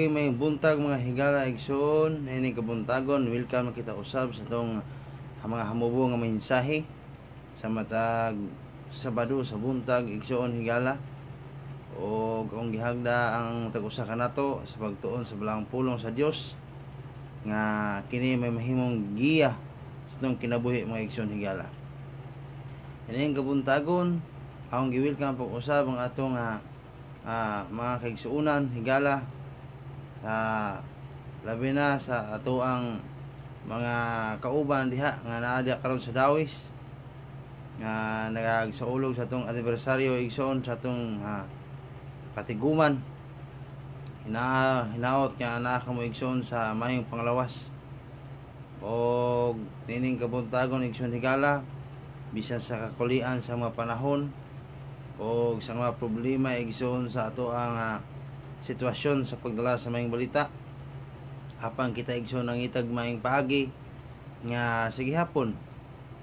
Okay, may buntag mga higala igsoon, ini kabuntagon, welcome kita usab sa tong ah, mga hamubo nga mensahe sa matag Sabado sa buntag igsoon higala. O kung gihagda ang tag-usa kanato sa pagtuon sa balang pulong sa Dios nga kini may mahimong giya sa tong kinabuhi mga igsoon higala. Ini kabuntagon, ang gi-welcome pag-usab ang atong uh, uh, mga kaigsuunan higala uh, labi na sa ato ang mga kauban diha nga naa diha karon sa Dawis nga nagagsaulog sa atong anibersaryo igsoon sa atong uh, katiguman hina hinaot nga anak ka mo igsoon sa mayong panglawas o tining kabuntagon igsoon higala bisan sa kakulian sa mga panahon o sa mga problema igsoon sa ato ang uh, ah, sitwasyon sa pagdala sa maayong balita hapang kita igsoon ang itag maayong paagi nga sige hapon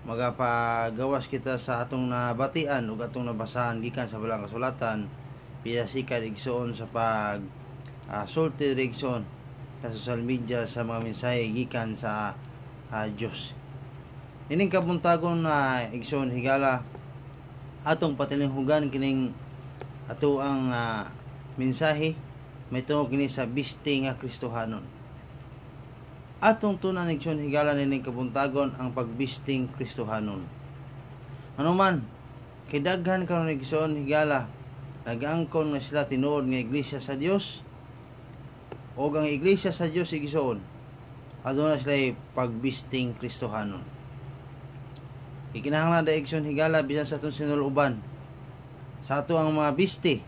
magapagawas kita sa atong nabatian ug atong nabasahan gikan sa balang kasulatan piyasikan igsoon sa pag uh, ah, sulti igsoon sa social media sa mga mensahe gikan sa uh, ah, Dios ining kabuntagon na uh, igsoon higala atong patilinghugan kining ato ang uh, mensahe may tungod kini sa biste nga Kristohanon. Atong tunan ni John higala ni nining kabuntagon ang pagbisting Kristohanon. Anuman, kay daghan karon ni John higala nagangkon nga sila tinuod nga iglesia sa Dios o ang iglesia sa Dios igisoon. Aduna sila pagbisting Kristohanon. Ikinahanglan da John higala bisan sa atong sinuluban. Sa ato ang mga biste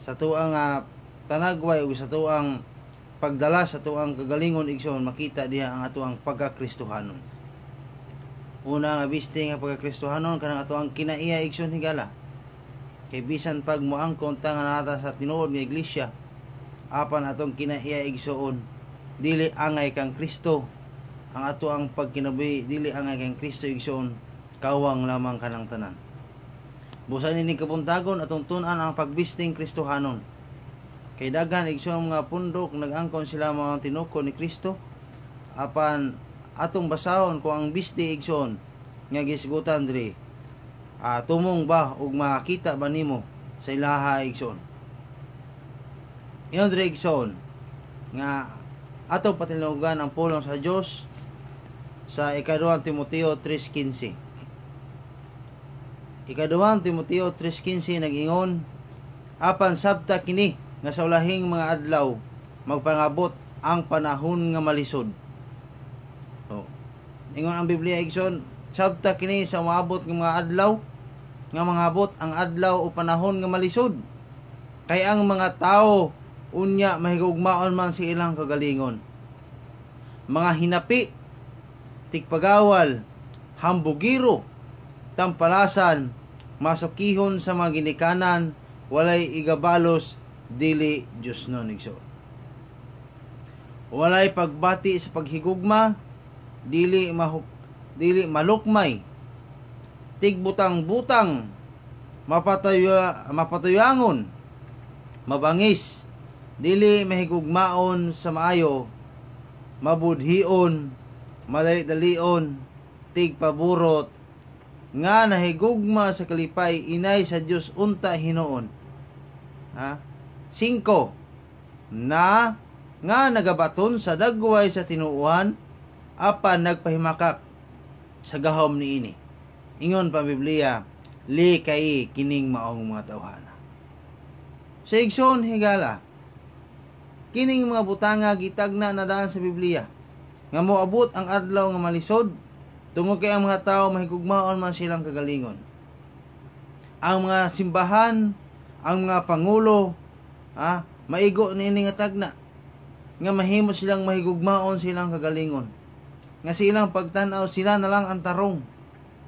sa ato ang uh, tanagway ug sa tuang pagdala sa tuang kagalingon igsoon makita diha ang atuang pagkakristohanon. Una nga biste nga pagkakristohanon kanang atuang kinaiya igsoon higala. Kay bisan pag moangkon ta nga nata sa tinuod nga iglesia apan atong kinaiya igsoon dili angay kang Kristo ang ato ang pagkinabuhi dili angay kang Kristo igsoon kawang lamang kanang tanan. Busa ini kabuntagon atong tun-an ang pagbisting Kristohanon Kay daghan igsoon mga pundok nagangkon sila mga tinuko ni Kristo apan atong basahon ko ang bisti igsoon nga gisgutan diri. Ah, tumong ba ug makita ba nimo sa ilaha igsoon? Iyon diri igsoon nga atong patinugan ang pulong sa Dios sa ikaduhang Timoteo 3.15. Ikaduhang Timoteo 3.15 nag-ingon, Apan sabta kini, nga sa ulahing mga adlaw magpangabot ang panahon nga malisod. So, ingon ang Biblia igsoon, sabta kini sa maabot nga mga adlaw nga mangabot ang adlaw o panahon nga malisod. Kay ang mga tao unya mahigugmaon man sa ilang kagalingon. Mga hinapi, tigpagawal, hambugiro, tampalasan, masukihon sa mga ginikanan, walay igabalos dili Dios no nigsuon walay pagbati sa paghigugma dili mahuk dili malukmay tigbutang-butang mapatayo mapatayangon mabangis dili mahigugmaon sa maayo mabudhion madali-dalion tigpaburot nga nahigugma sa kalipay inay sa Dios unta hinoon ha 5 na nga nagabaton sa dagway sa tinuuan apa nagpahimakak sa gahom ni ini Ingon pa Biblia, li kay kining maong mga tawhana. Sa igsoon higala, kining mga butanga gitagna na daan sa Biblia nga moabot ang adlaw nga malisod tungod kay ang mga tawo mahigugmaon man silang kagalingon. Ang mga simbahan, ang mga pangulo, ha maigo nini na nga mahimo silang mahigugmaon silang kagalingon nga silang pagtanaw sila na lang ang tarong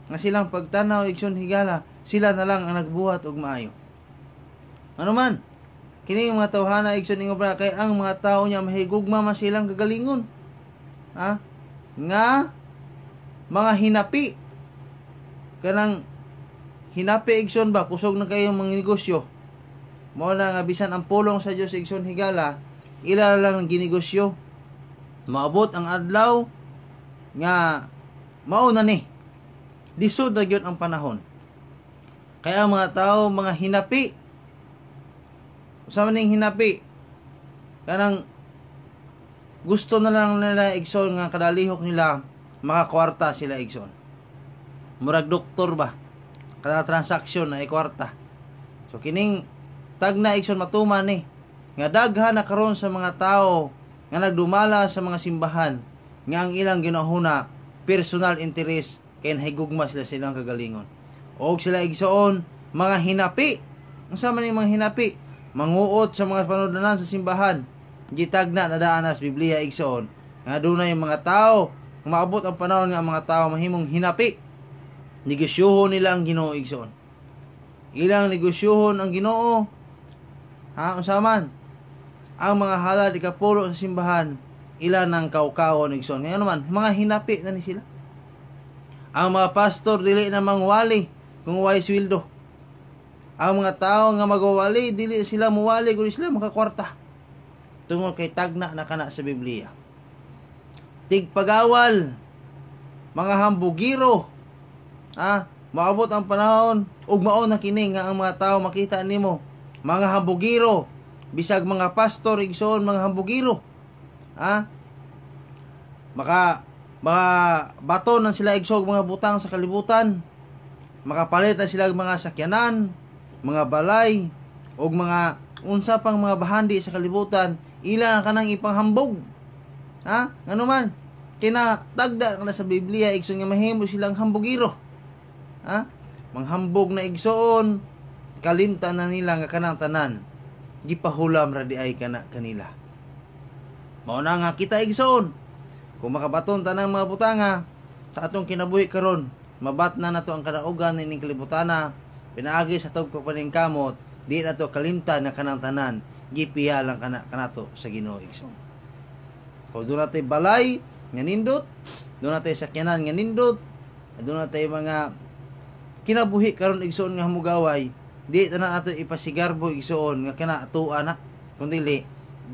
nga silang pagtanaw igsoon higala sila na lang ang nagbuhat og maayo ano man kini mga tawhana igsoon ingon para kay ang mga tawo nya mahigugma man silang kagalingon ha nga mga hinapi kanang hinapi igsoon ba kusog na kayo mga negosyo mo na nga bisan ang pulong sa Dios igsoon higala, ila lang ginegosyo. Maabot ang adlaw nga mao na ni. Lisod na gyud ang panahon. Kaya ang mga tao mga hinapi usa man ning hinapi kanang gusto na lang nila igsoon nga kadalihok nila makakwarta sila igsoon murag doktor ba kada transaksyon na ikwarta so kining tag na ikson matuman ni eh, nga daghan na karon sa mga tao nga nagdumala sa mga simbahan nga ang ilang ginahuna personal interest kay nahigugma sila silang kagalingon og sila igsoon mga hinapi unsa man yung mga hinapi manguot sa mga panudanan sa simbahan gitagna na daanas Biblia igsoon nga dunay mga tao maabot ang panahon nga ang mga tao mahimong hinapi negosyohon nila ang Ginoo igsoon ilang negosyohon ang Ginoo Ha, Usaman, Ang mga halad ikapuro sa simbahan, ilan ang kawkawo ni Igsoon. Ngayon naman, mga hinapi na ni sila. Ang mga pastor, dili na mangwali kung way swildo. Ang mga tao nga magwali, dili sila muwali kung sila makakwarta. Tungod kay tagna na kana sa Biblia. Tigpagawal, mga hambugiro, ha? maabot ang panahon ug mao na kini nga ang mga tao makita nimo mga hambugiro, bisag mga pastor igsoon mga hambugiro. Ha? Maka mga bato na sila igsog mga butang sa kalibutan. Makapalit na sila mga sakyanan, mga balay, o mga unsa pang mga bahandi sa kalibutan, ila ka nang ipanghambog. Ha? Ngano man? Kina tagda na sa Biblia igsoon nga mahimo silang hambugiro. Ha? Manghambog na igsoon, kalimta na nila nga kanang tanan gipahulam ra di ay kana kanila mao na nga kita igsoon kung makabaton tanang mga butanga sa atong kinabuhi karon mabat na nato ang kadaugan ning kalibutana pinaagi sa tog kamot di nato kalimta na kanang tanan gipiya lang kana kanato sa Ginoo igsoon kung doon natin balay nga nindot doon natin sakyanan nga nindot doon natin mga kinabuhi karon igsoon nga hamugaway di na nato ipasigarbo igsuon nga kana tua na kundi li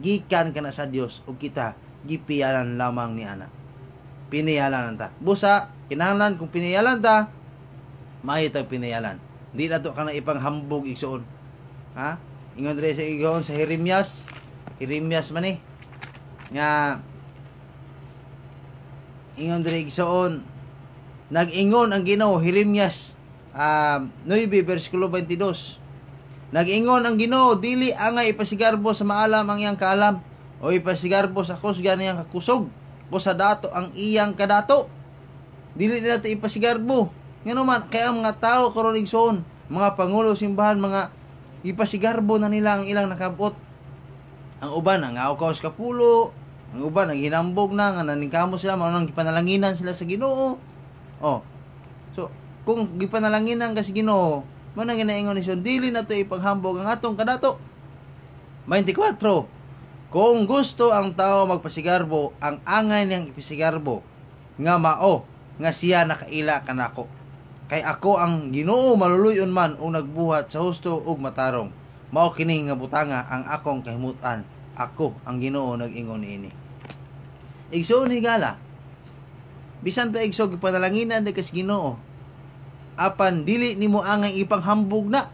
gikan kana sa Dios o kita gipiyalan lamang ni ana piniyalan ta busa kinahanglan kung piniyalan ta mahita piniyalan di nato kana ipanghambog igsuon ha ingon dire sa igsuon sa Jeremias Jeremias man eh nga ingon dire igsuon nag-ingon ang Ginoo Jeremias uh, 9 versikulo 22. Nagingon ang Ginoo dili angay ipasigarbo sa maalam ang iyang kaalam o ipasigarbo sa kusgan niyang kakusog o sa dato ang iyang kadato. Dili nila nato ipasigarbo. Ngano man kaya ang mga tao karon igsoon, mga pangulo simbahan mga ipasigarbo na nila ang ilang nakabot. Ang uban ang awkaw sa kapulo, ang uban ang hinambog na nga naningkamo sila, nang ipanalanginan sila sa Ginoo. Oh. So, kung gipanalangin gipanalanginan kasi Ginoo manang ginaingon ni dili na to ipaghambog ang atong kadato 24 kung gusto ang tao magpasigarbo ang angay niyang ipisigarbo nga mao nga siya nakaila kanako kay ako ang Ginoo maluluyon man o nagbuhat sa husto ug matarong mao kini nga butanga ang akong kahimutan ako ang Ginoo nag-ingon ini ni higala bisan pa igsoog panalanginan ni kas Ginoo apan dili nimo angay ipanghambog na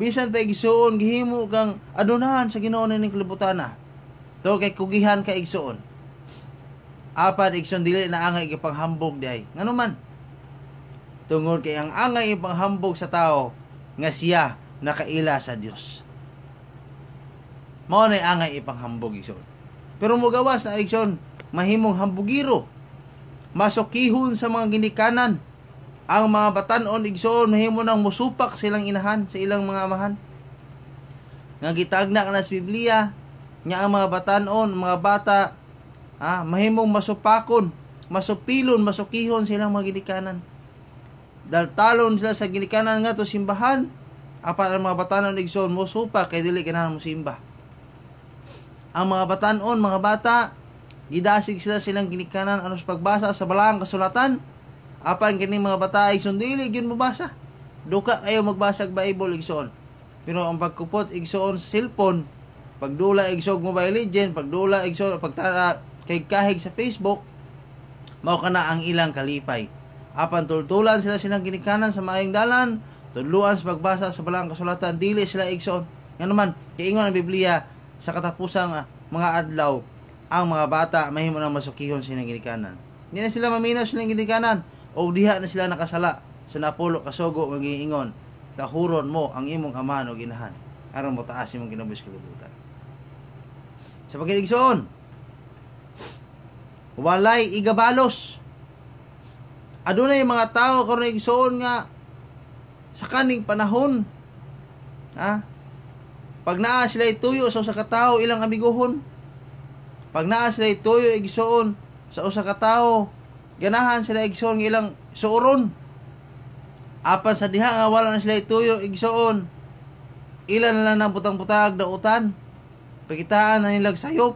bisan pa igsuon gihimo kang adunahan sa Ginoo ning kalibutana to kay kugihan ka igsuon apan igsuon dili na angay ipanghambog day ngano man tungod kay ang angay ipanghambog sa tao nga siya nakaila sa Dios mao na angay ipanghambog igsuon pero mogawas na igsuon mahimong hambugiro masokihon sa mga ginikanan ang mga batanon igsoon mahimo nang musupak silang inahan sa ilang mga amahan nga gitagna na sa Biblia nga ang mga batanon mga bata ah, mahimong masupakon masupilon masukihon silang mga ginikanan dal talon sila sa ginikanan nga to simbahan apan ang mga batanon igsoon musupak kay dili kanahan mo simba ang mga batanon mga bata gidasig sila silang ginikanan anos pagbasa sa balaang kasulatan apan kini mga bata igsoon dili gyud mabasa duka kayo magbasa og Bible igsoon pero ang pagkupot igsoon cellphone pagdula igsog Mobile Legend pagdula igsog pagtara kay kahig sa Facebook mao kana ang ilang kalipay apan tultulan sila silang ginikanan sa maayong dalan tudluan sa pagbasa sa balang kasulatan dili sila igsoon nga naman kaingon ang Biblia sa katapusang uh, mga adlaw ang mga bata mahimo nang masukihon silang ginikanan hindi na sila maminaw silang ginikanan o diha na sila nakasala sa napulo kasogo ang giingon kahuron mo ang imong ama o ginahan aron mo taas imong ginabuhis kalibutan sa pagiligsoon walay igabalos adunay mga tao karon igsoon nga sa kaning panahon ha pag naa sila ituyo sa usa ka tawo ilang amiguhon pag naa sila ituyo igsoon sa usa ka tawo ganahan sila igsoon ng ilang suuron. apan sa diha nga wala na sila ituyo igsoon ilan na lang ng butang-butag dautan Pagkitaan na nilag sayop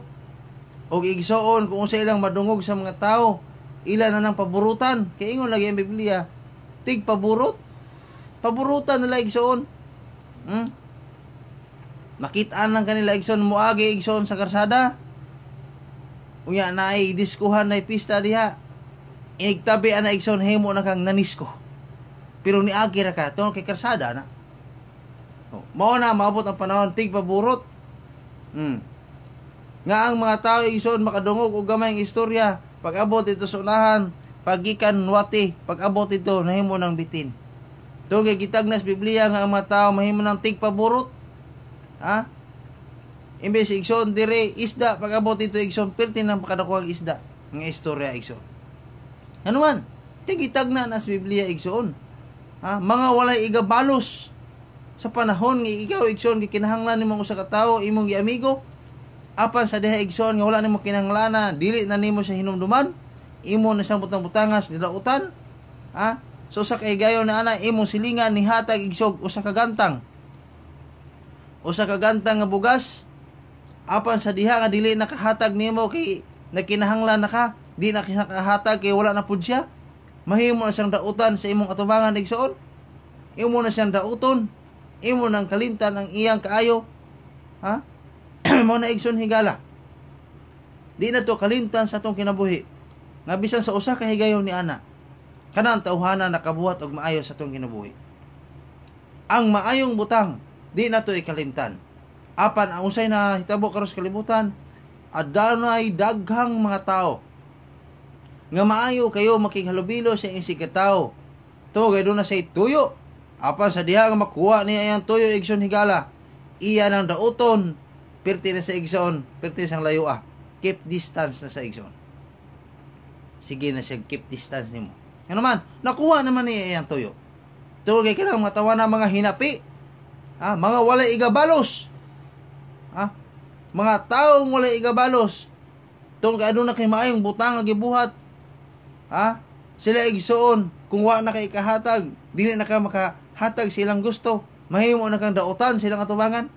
og igsoon kung sa ilang madungog sa mga tao ilan na lang paburutan kay ingon lagi ang Biblia tig paburot paburutan nila igsoon hmm? makitaan lang kanila igsoon muagi igsoon sa karsada unya na ay diskuhan na pista diha inigtabi ana igsoon himo na kang nanisko pero ni agira ka tungod kay karsada na oh, mao na maabot ang panahon tig paburot mm. nga ang mga tao igsoon makadungog og gamay ang istorya pag-abot ito sa unahan pagikan wati pag-abot ito nahimo ng bitin tungod kay gitagnas Biblia nga ang mga tao mahimo ng tig paburot ha imbes igsoon dire isda pag-abot ito igsoon pilti nang makadakuhang isda nga istorya igsoon Hanuman, tigitag na nas Biblia igsoon. Ha? Mga walay igabalos sa panahon nga ikaw igsoon gikinahanglan nimo usa ka tawo imong amigo apan sa diha igsoon nga wala nimo kinahanglan dili na nimo siya hinumduman imo na siyang butang-butangas nilautan ha so sa kay gayo na ana imong silingan ni hatag igsog usa ka gantang usa ka gantang nga bugas apan sa diha nga dili nakahatag nimo kay nakinahanglan na ka di na kinakahatag kay wala na pud siya mahimo na siyang dautan sa imong atubangan igsoon imo na siyang dauton imo nang kalintan ang iyang kaayo ha mo na igsoon higala di na to kalintan sa tong kinabuhi nga bisan sa usa ka higayon ni ana kanang tawhana nakabuhat og maayo sa tong kinabuhi ang maayong butang di na to ikalintan apan ang usay na hitabo karon sa kalibutan adunay daghang mga tao nga maayo kayo makihalubilo sa insikataw. To gay na sa ituyo. Apan sa diha nga makuha niya ang tuyo igsoon higala. Iya nang dauton pirti na sa igsoon, pirti sa layo ah. Keep distance na sa igsoon. Sige na siya keep distance nimo. Ano man, nakuha naman niya ang tuyo. To gay kanang matawa na mga hinapi. Ah, mga walay igabalos. Ah, mga taong walay igabalos. Tungkol na kay maayong butang nga gibuhat Ha? Sila igsuon kung wa na kay kahatag, dili na ka makahatag silang gusto. Mahimo na kang dautan silang atubangan.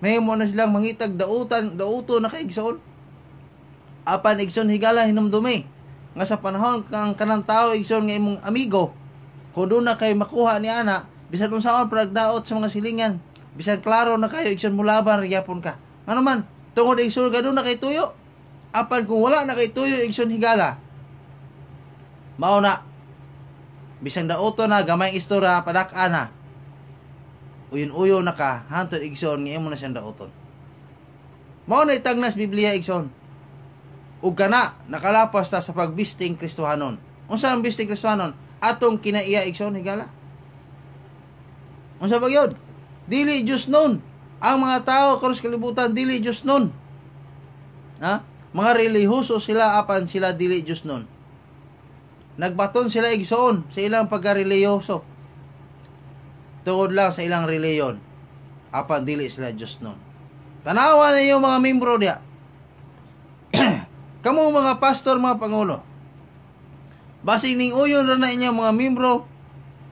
Mahimo na silang mangitag dautan, dauto na kay igsuon. Apan igsuon higala hinumdumi nga sa panahon kang kanang tao igsuon nga imong amigo kung doon na kay makuha ni ana bisan unsaon pragdaot sa mga silingan bisan klaro na kayo igsuon mo laban gyapon ka ngano man tungod igsuon gaduna kay tuyo apan kung wala na kay tuyo igsuon higala mao na bisang daoto na gamay istorya padak-an na uyon-uyon na ka hantod igsoon nga imo na siyang daoton mao na itagnas Biblia igsoon ug kana nakalapas ta sa pagbisting Kristohanon unsa ang bisting Kristohanon atong kinaiya igsoon higala unsa ba gyud dili Dios noon ang mga tao karon sa kalibutan dili Dios noon ha mga relihiyoso sila apan sila dili Dios noon Nagbaton sila igsoon sa ilang pagkareliyoso. Tungod lang sa ilang reliyon. Apan dili sila Diyos nun. Tanawa na yung mga membro niya. kamo mga pastor, mga pangulo. Basig ning uyon ra na inyong mga membro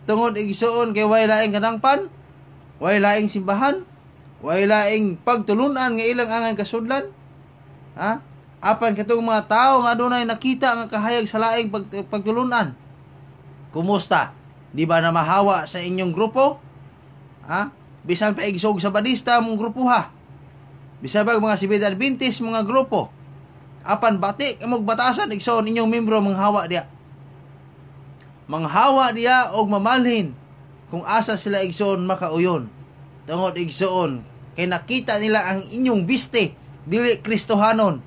tungod igsoon kay way laing kanangpan, way laing simbahan, way laing pagtulunan nga ilang angay kasudlan. Ha? apan katong mga tao nga adunay nakita nga kahayag sa laing pag, pagtulunan kumusta di ba na mahawa sa inyong grupo ha bisan pa igsog sa badista mong grupo ha bisan bag mga sibid adventis mga grupo apan bati imong batasan igsoon inyong membro manghawa dia manghawa dia og mamalhin kung asa sila igsoon makauyon tungod igsoon kay nakita nila ang inyong biste dili kristohanon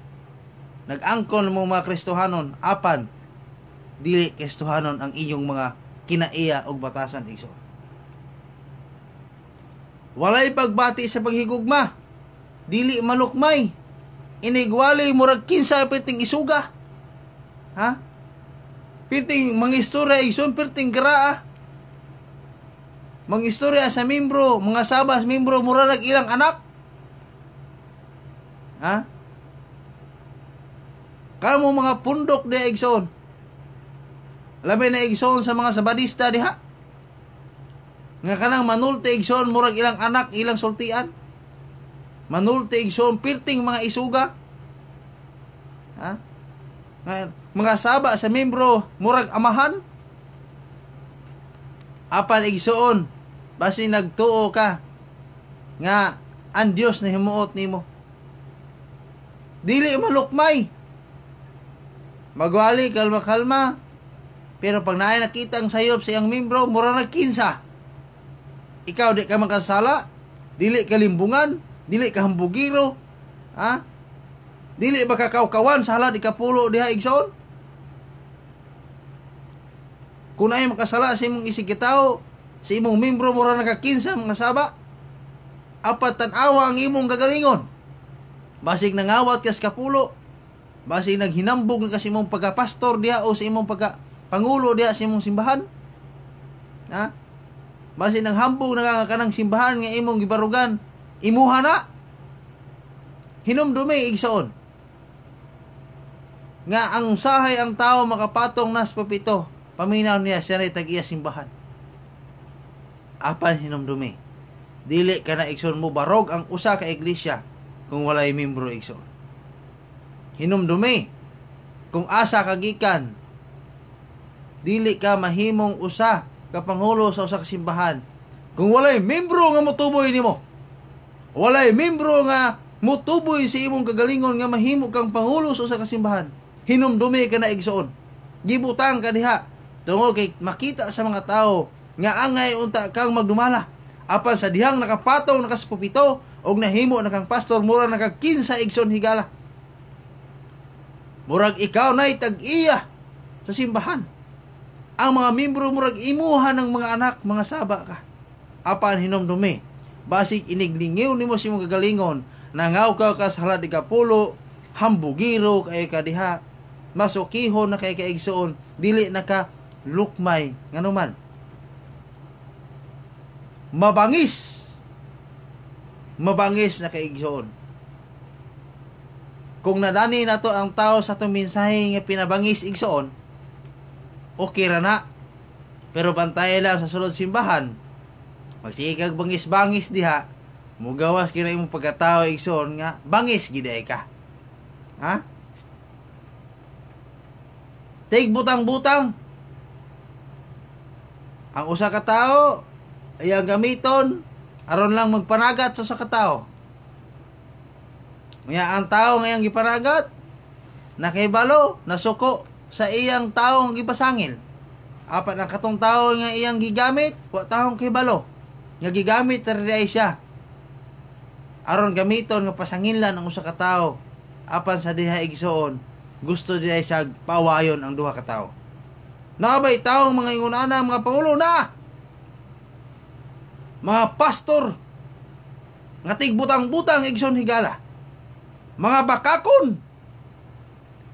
Nag-angkon mo mga Kristohanon, apan, dili Kristohanon ang inyong mga kinaiya o batasan iso. Walay pagbati sa paghigugma, dili malukmay, inigwali murag kinsa piting isuga. Ha? Piting mga istorya ison piting graa. Mga sa membro, mga sabas membro murag ilang anak. Ha? Kamo mga pundok de igsoon. Labi na igsoon sa mga sabadista diha. Nga kanang manulte igsoon murag ilang anak, ilang sultian. Manulte igsoon pirting mga isuga. Ha? Mga saba sa membro murag amahan. Apan igsoon basi nagtuo ka nga ang Dios na himuot nimo. Dili malukmay Magwali, kalma-kalma. Pero pag naay nakita ang sayop sa iyang membro, mura na kinsa. Ikaw di ka makasala, dili ka limbungan, dili ka hambugiro, ha? Dili ba kakawkawan sala di ka pulo di igsoon? Kung ay makasala sa imong isigitaw, sa imong membro mura na kakinsa mga saba, apat tanawa ang imong gagalingon. Basig nangawat kas kapulo, Basi naghinambog na kasi imong pagkapastor pastor o sa imong pagka-pangulo diha sa imong simbahan. Ha? Basi naghambog na ka kanang simbahan nga imong gibarugan, imuha na. Hinumdumi igsaon Nga ang sahay ang tao makapatong nas papito, paminaw niya siya na tag simbahan. Apan hinumdumi. Dili ka na igsoon mo barog ang usa ka iglesia kung walay membro igsaon hinumdumi kung asa kagikan dili ka mahimong usa ka panghulo sa usa ka simbahan kung walay membro nga motuboy nimo walay membro nga motuboy sa imong kagalingon nga mahimo kang pangulo sa usa ka simbahan hinumdumi ka na igsoon gibutang ka diha tungod kay makita sa mga tao nga angay unta kang magdumala apan sa dihang nakapatong nakasapupito og nahimo na kang pastor mura na 15 igsoon higala Murag ikaw na itag-iya sa simbahan. Ang mga membro murag imuha ng mga anak, mga saba ka. Apan hinomdumi. Basig iniglingiw nimo si mga galingon. Nangaw ka ka sa halad ikapulo, hambugiro kay kadiha. Masokiho na kay kaigsoon. Dili na ka lukmay. Nganuman. Mabangis. Mabangis na kaigsoon kung nadani na to ang tao sa atong mensahe nga pinabangis igsoon, okay ra na. Pero bantay lang sa sulod simbahan. Magsige bangis-bangis diha. Mugawas kina imong pagkatao igsoon nga bangis gid ka. Ha? Take butang-butang. Ang usa ka tao ay gamiton aron lang magpanagat sa usa ka tao. Maya ang tao ngayang giparagat nakahibalo nasuko sa iyang taong gipasangil. Apat ang katong tao nga iyang gigamit wa tahong kahibalo nga gigamit diri siya. Aron gamiton nga pasangilan ang usa ka tawo apan sa diha igsuon gusto diha siya pawayon ang duha ka tawo. Nakabay taong mga ingunana mga pangulo na mga pastor nga tigbutang-butang igsuon higala mga bakakon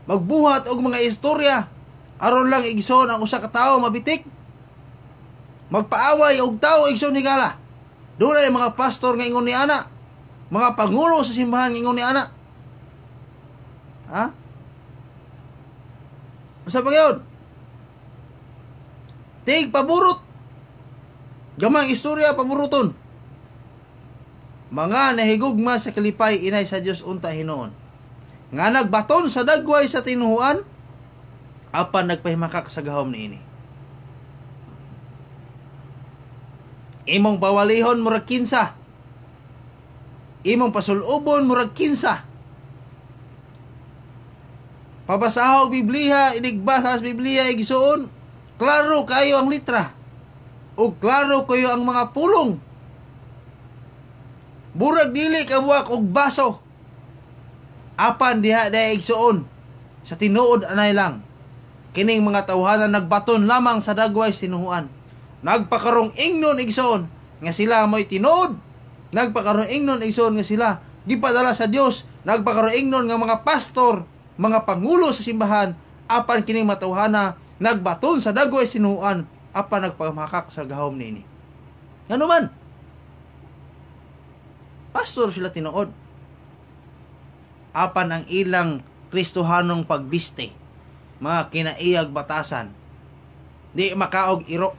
magbuhat og mga istorya aron lang igsoon ang usa ka tawo mabitik magpaaway og tawo igsoon higala dunay mga pastor nga ingon ni ana mga pangulo sa simbahan nga ingon ni ana ha usa pa gyud tig paburot gamang istorya paburuton mga nahigugma sa kalipay inay sa Dios unta Hinoon nga nagbaton sa dagway sa tinuhuan apan nagpahimakak sa gahom niini imong bawalihon murag kinsa imong pasulubon murag kinsa pabasaho Biblia inigbasa sa Biblia igsuon klaro kayo ang litra o klaro kayo ang mga pulong Burag dili kabuak og baso. Apan diha day igsuon sa tinuod anay lang. Kining mga tawhanan nagbaton lamang sa dagway sinuhuan. Nagpakarong ingnon igsuon nga sila mo'y tinuod. Nagpakarong ingnon igsuon nga sila gipadala sa Dios. Nagpakarong ingnon nga mga pastor, mga pangulo sa simbahan apan kining matawhana nagbaton sa dagway sinuhuan apan nagpamakak sa gahom nini. Ano man? pastor sila tinuod. Apan ang ilang Kristohanong pagbiste, mga kinaiyag batasan, di makaog iro.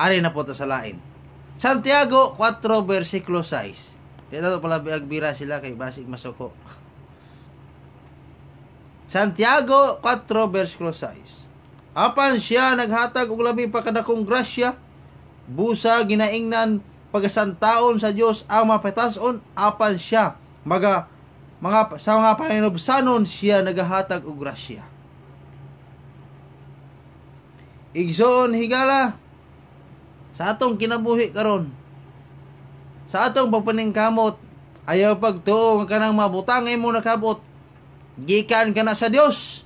Ari na po ta sa lain. Santiago 4 versikulo 6. Dito pala biagbira sila kay basig masuko. Santiago 4 versikulo 6. Apan siya naghatag og labi pa kadakong grasya busa ginaingnan pagasantaon sa Dios ang mapatason apan siya maga mga sa mga panginubsanon siya nagahatag og grasya. Igsoon higala sa atong kinabuhi karon. Sa atong pagpaningkamot ayaw pagtuong ka ng mabutang imo nakabot. Gikan ka na sa Dios.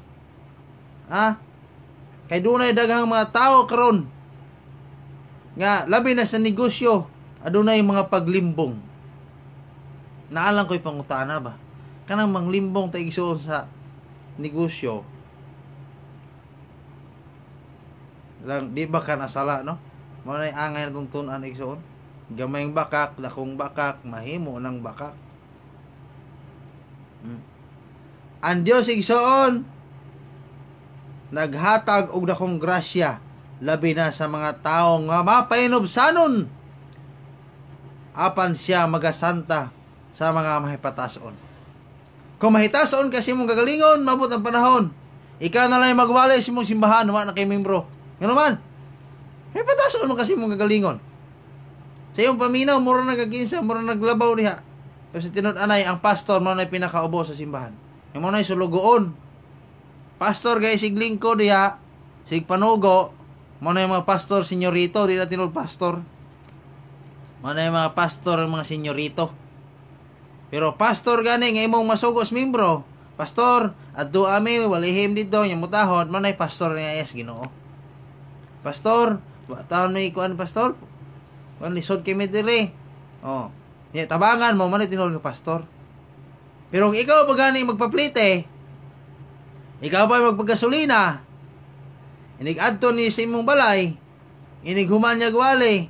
Ha? Kay dunay daghang mga tao karon nga, labi na sa negosyo, adunay mga paglimbong. Naalang ko'y pangutana ba? Kanang manglimbong ta igsoon sa negosyo. Lang, di ba ka nasala, no? nay angay na an igsoon. Gamayng bakak, dakong bakak, mahimo nang bakak. Hmm. Ang Diyos igsoon, naghatag og dakong grasya labi na sa mga taong nga ah, mapainobsanon apan siya magasanta sa mga mahipatason. Kung mahitason kasi mong gagalingon, mabot ang panahon. Ika na lang magwala sa mong simbahan, wala na kay membro. Ganun man. Mahipatason mo kasi mong gagalingon. Sa iyong paminaw, mura nagaginsa, mura naglabaw niya. Kasi tinud-anay, ang pastor mo na pinakaubo sa simbahan. Yung mo na sulugoon. Pastor guys, siglingko diha, sigpanugo, Mano yung mga pastor, senyorito, di natin tinawag pastor. Mano yung mga pastor, mga senyorito. Pero pastor gani, ngay mong masugos membro. Pastor, adto ami, walihim dito, yung mutahod, manay pastor niya yes, ginoo. Pastor, taon may kuan pastor, kuan lisod kami diri. Oh, yeah, tabangan mo, manay ni pastor. Pero kung ikaw ba gani magpaplite, ikaw ba magpagasolina, Inig adto ni sa imong balay. Inig human niya gwali.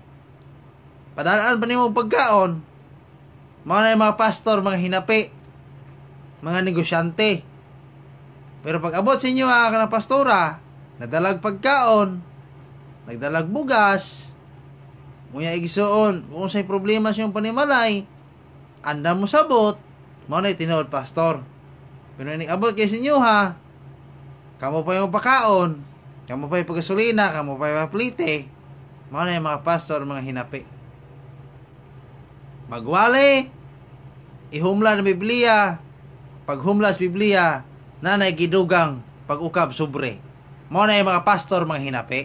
Padalaan pa nimo pagkaon. Mga na mga pastor, mga hinapi, mga negosyante. Pero pag abot sa inyo ha, ah, kana pastora, nagdalag pagkaon, nagdalag bugas, Nguya igsuon, kung sa'y problema siyong panimalay, anda mo sabot, mo na tinuod pastor. Pero abot kay sa inyo ha, kamo pa yung pakaon, Kamu pa'y pagasolina, kamu pa'y paplite. Mao na yung mga pastor, mga hinapi. Magwali, ihumla ng Biblia, paghumla sa Biblia, nanay gidugang pag-ukab sobre. Mao na yung mga pastor, mga hinapi.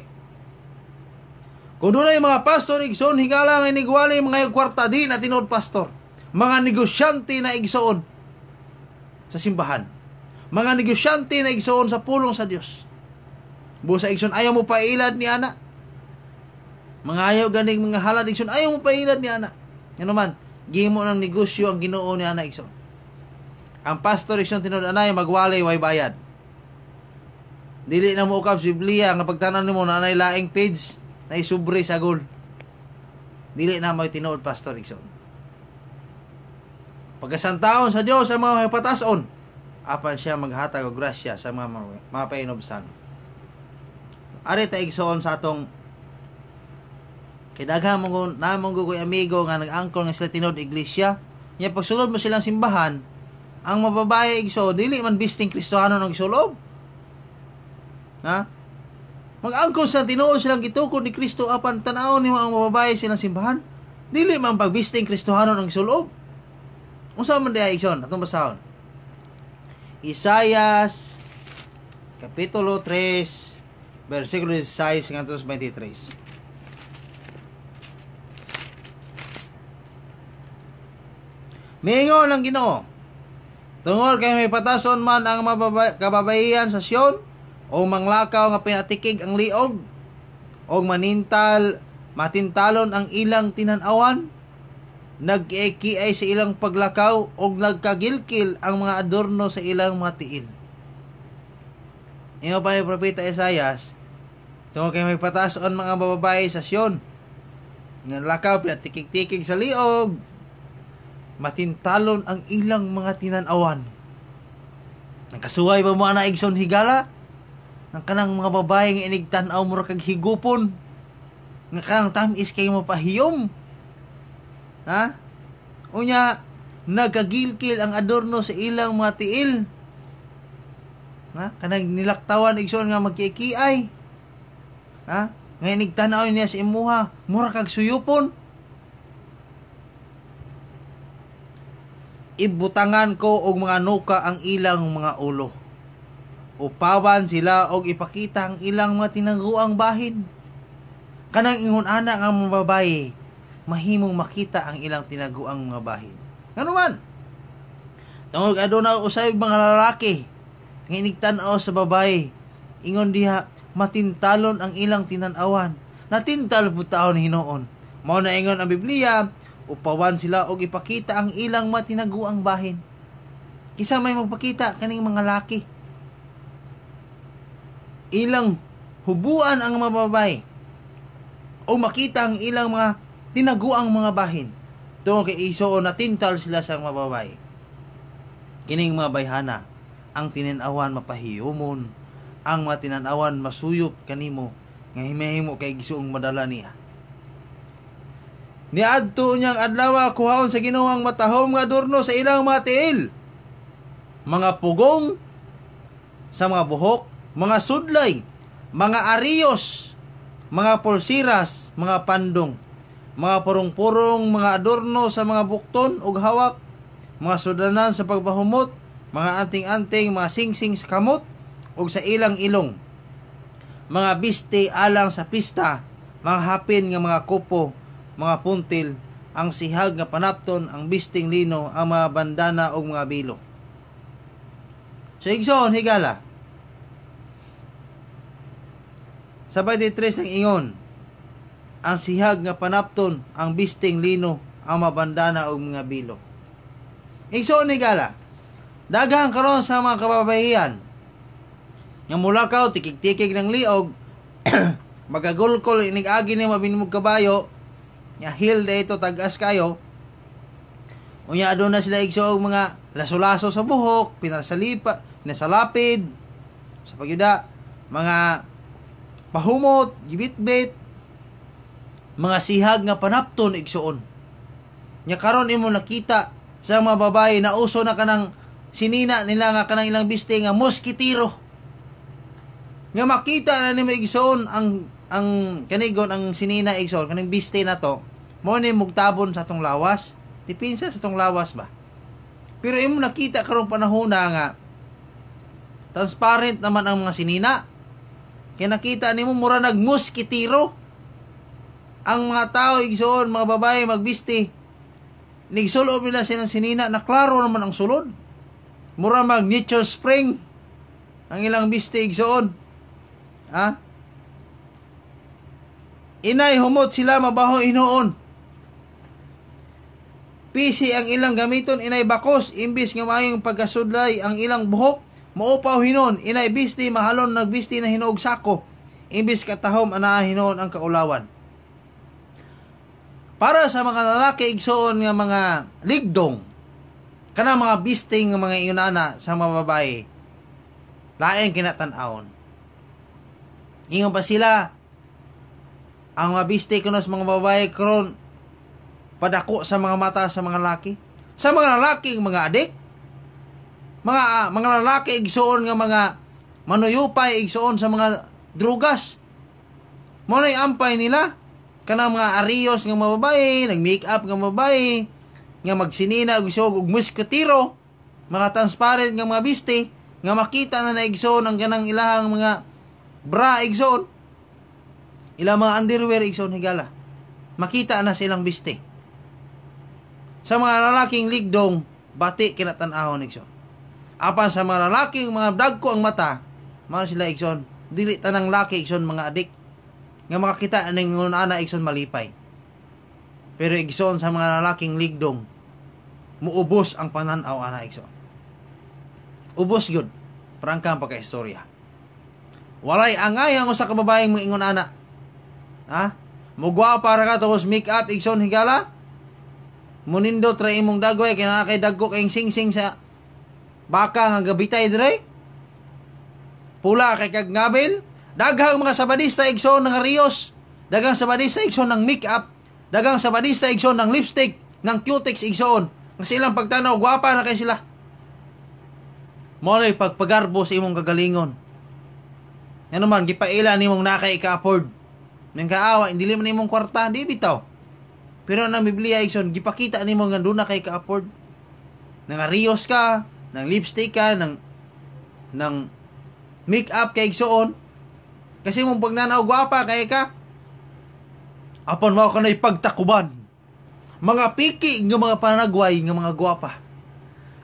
Kung doon yung mga pastor, igsoon, higala nga inigwali, mga yung kwarta din na tinod pastor. Mga negosyante na igsoon sa simbahan. Mga negosyante na igsoon sa pulong sa Diyos Busa igsoon ayaw mo pailad ni ana. Mga ayaw ganing mga halad igsoon ayaw mo pailad ni ana. Ano man, gimo ng negosyo ang Ginoo ni ana igsoon. Ang pastor igsoon tinud anay magwalay way bayad. Dili na mo ukap si Biblia nga pagtanan nimo na anay laing page na isubre sa goal. Dili na mo tinuod pastor igsoon. taon sa Dios sa mga patason apan siya maghatag og grasya sa mga mapainom sana. Ano ari ta igsoon sa atong kay daghan mo namong gugoy amigo nga nag-angkor nga sila tinud iglesia nya pagsulod mo silang simbahan ang mababae igsoon dili man bisting Kristohano nang isulob ha mag-angkor sa tinuod silang gitukod ni Kristo apan tan-aw nimo ang mababae silang simbahan dili man pagbisting Kristohano nang isulob unsa man diay igsoon atong basahon Isaias kapitulo 3 Versículo 16 hanggang 23. Mingo ng ginoo. Tungod kay may patason man ang kababaihan sa Sion o manglakaw nga pinatikig ang liog o manintal matintalon ang ilang tinanawan nag-ekiay sa ilang paglakaw o nagkagilkil ang mga adorno sa ilang mga tiil. Ingo pa ni Propeta Isayas, Tungo kayo may patason mga bababae sa Sion. Nga lakaw, pinatikik-tikik sa liog. Matintalon ang ilang mga tinanawan. kasuway ba mo na igson higala? Ang kanang mga babae nga inigtanaw mo kag higupon. Nga kanang tamis kayo mo pahiyom. Ha? Unya, nagkagilkil ang adorno sa ilang mga tiil Ha? Kanag nilaktawan igsoon nga magkikiay. Ha? Ngayon nigtanaw niya sa imuha, mura kag suyupon. Ibutangan ko og mga nuka ang ilang mga ulo. Upawan sila og ipakita ang ilang mga tinanguang bahin. Kanang ingon ana nga mga babae, mahimong makita ang ilang tinaguang mga bahin. Ngano man? Tungod aduna usay mga lalaki hinigtan-aw sa babay. Ingon diha, matintalon ang ilang tinanawan. Natintal po butaon hinoon. Mao na ingon ang Biblia, upawan sila og ipakita ang ilang matinaguang bahin. Kisa may magpakita kaning mga laki. Ilang hubuan ang mga babae o makita ang ilang mga tinaguang mga bahin tungod kay iso o natintal sila sa mga babae. Kining mga bayhana ang tinanawan mapahiyumon ang matinanawan masuyop kanimo nga himahimo kay gisuong madala niya ni niadto niyang adlaw kuhaon sa Ginoong matahom nga adorno sa ilang mga mga pugong sa mga buhok mga sudlay mga ariyos mga pulsiras mga pandong mga purong-purong mga adorno sa mga bukton ug hawak mga sudanan sa pagbahumot mga anting-anting, mga singsing sa kamot o sa ilang ilong. Mga biste alang sa pista, mga hapin nga mga kupo, mga puntil, ang sihag nga panapton, ang bisting lino, ang mga bandana o mga bilo. So, igsoon, higala. Sabay di tres ang ingon, ang sihag nga panapton, ang bisting lino, ang mga bandana o mga bilo. Igsoon, higala. Daghang karon sa mga kababaihan nga mulakaw tikik-tikik ng liog magagulkol inigagi ni mabinmog kabayo nya hil ito, tagas kayo unya na sila igsoog mga lasulaso sa buhok pinasalipa pinasalapid sa pagyuda mga pahumot gibitbit mga sihag nga panapton igsuon Nga karon imo nakita sa mga babae na uso na kanang sinina nila nga kanang ilang biste nga moskitero nga makita na nimo igsoon ang ang kanigon ang sinina igsoon kaning biste na to mo ni mugtabon sa tong lawas dipinsa sa tong lawas ba pero imo nakita karong panahon nga transparent naman ang mga sinina kaya nakita nimo mura nag moskitero ang mga tao igsoon mga babae magbiste nigsulob nila sinang sinina na klaro naman ang sulod mura mag nature spring ang ilang biste igsoon ha inay humot sila mabaho inoon PC ang ilang gamiton inay bakos imbis nga mayong pagkasudlay ang ilang buhok maupaw hinon inay bisti mahalon nagbisti na hinog sako imbis katahom ana hinon ang kaulawan para sa mga lalaki igsoon nga mga ligdong Kana mga bisting nga mga iunana sa mga babae, lain kinatan-aon. Ingon pa sila, ang mga bisting kuno sa mga babae kron padako sa mga mata sa mga laki. Sa mga lalaking mga adik, mga uh, mga lalaki igsuon nga mga manuyupay igsuon sa mga drugas. Mo ampay nila kana mga arios nga mga babae, nag-make up nga babae, nga magsinina og isog og musketiro mga transparent nga mga biste nga makita na na naigsoon ang ganang ilahang mga bra igsoon ilang mga underwear igsoon higala makita na silang biste sa mga lalaking ligdong bati kinatanahon igsoon apan sa mga lalaking mga dagko ang mata mao sila igsoon dili tanang laki igsoon mga adik nga makakita ning una na igsoon malipay pero igsoon sa mga lalaking ligdong, muubos ang pananaw ana igsoon. Ubos gyud prangka ang istorya Walay angay ang usa ka babaeng moingon ana. Ha? Mugwa para ka tapos make up igsoon higala. Munindo tray imong dagway kay nakay dagko kay singsing sa baka nga gabitay dire. Pula kay kag ngabil. Daghang mga sabadista igsoon ng Rios. Daghang sabadista igsoon ng make up dagang sa sabanista igsoon ng lipstick ng cutex igsoon kasi silang pagtanaw gwapa na kay sila mo ray pagpagarbo sa imong kagalingon ano man gipaila nimong nakay ka-afford nang kaawa dili man imong kwarta di bitaw pero nang Biblia igsoon gipakita nimo nga duna kay ka-afford nang arios ka nang lipstick ka nang nang make up kay igsoon kasi mong pagnanaw gwapa kay ka apan mao kanay pagtakuban mga piki nga mga panagway nga mga gwapa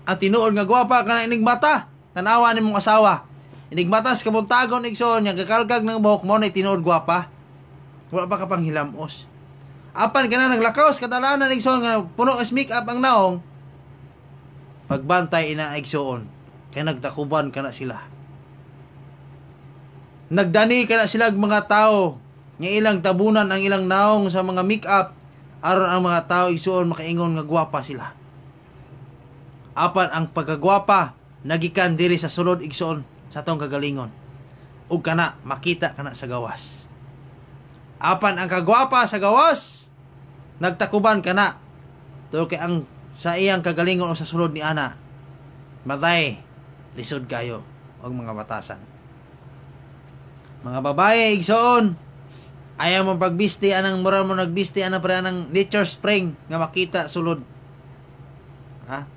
ang tinuod nga gwapa kanay inig mata tanawa ni mong asawa inig mata sa kabuntagon igsoon nga gakalgag ng buhok mo na tinuod gwapa wala pa ka pang hilamos apan kana nang sa kadalanan igsoon nga puno is make up ang naong pagbantay ina igsoon kay nagtakuban kana sila nagdani kana sila mga tao nga ilang tabunan ang ilang naong sa mga make-up aron ang mga tao isuon makaingon nga gwapa sila. Apan ang pagkagwapa nagikan diri sa sulod igsuon sa atong kagalingon. Ug kana makita kana sa gawas. Apan ang kagwapa sa gawas nagtakuban kana tol kay ang sa iyang kagalingon o sa sulod ni ana. Matay lisod kayo og mga batasan. Mga babae igsuon ayaw mo pagbisti anang mura mo nagbisti anang para anang nature spring nga makita sulod ha